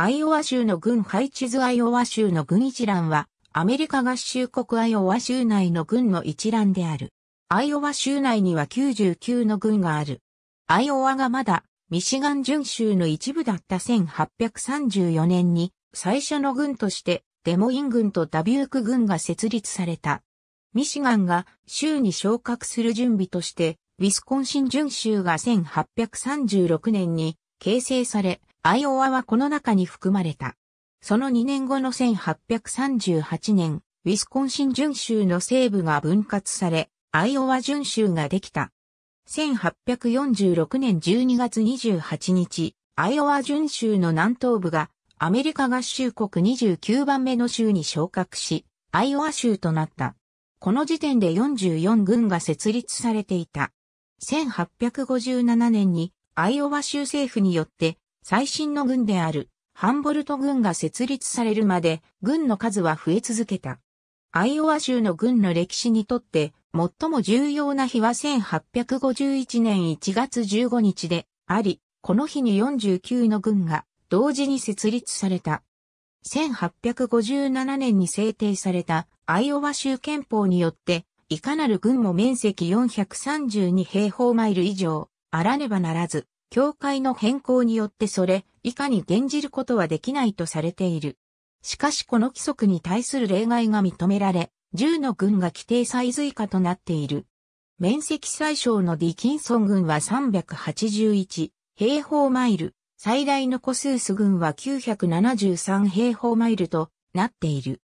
アイオワ州の軍配置図アイオワ州の軍一覧は、アメリカ合衆国アイオワ州内の軍の一覧である。アイオワ州内には99の軍がある。アイオワがまだ、ミシガン準州の一部だった1834年に、最初の軍として、デモイン軍とダビューク軍が設立された。ミシガンが州に昇格する準備として、ウィスコンシン準州が1836年に形成され、アイオワはこの中に含まれた。その2年後の1838年、ウィスコンシン準州の西部が分割され、アイオワ準州ができた。1846年12月28日、アイオワ準州の南東部がアメリカ合衆国29番目の州に昇格し、アイオワ州となった。この時点で44軍が設立されていた。1857年にアイオワ州政府によって最新の軍であるハンボルト軍が設立されるまで軍の数は増え続けた。アイオワ州の軍の歴史にとって最も重要な日は1851年1月15日であり、この日に49の軍が同時に設立された。1857年に制定されたアイオワ州憲法によって、いかなる軍も面積432平方マイル以上、あらねばならず、教会の変更によってそれ以下に転じることはできないとされている。しかしこの規則に対する例外が認められ、10の群が規定サイズ以下となっている。面積最小のディキンソン群は381平方マイル、最大のコスース群は973平方マイルとなっている。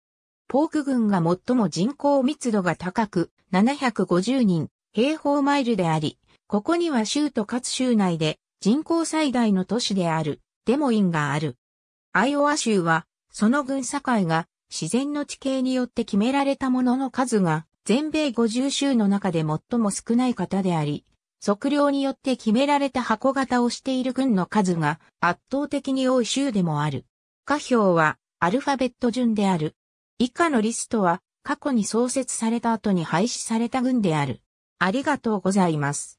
ポーク群が最も人口密度が高く750人平方マイルであり、ここには州と各州内で人口最大の都市であるデモインがある。アイオワ州は、その社境が自然の地形によって決められたものの数が全米50州の中で最も少ない方であり、測量によって決められた箱型をしている軍の数が圧倒的に多い州でもある。下表はアルファベット順である。以下のリストは過去に創設された後に廃止された軍である。ありがとうございます。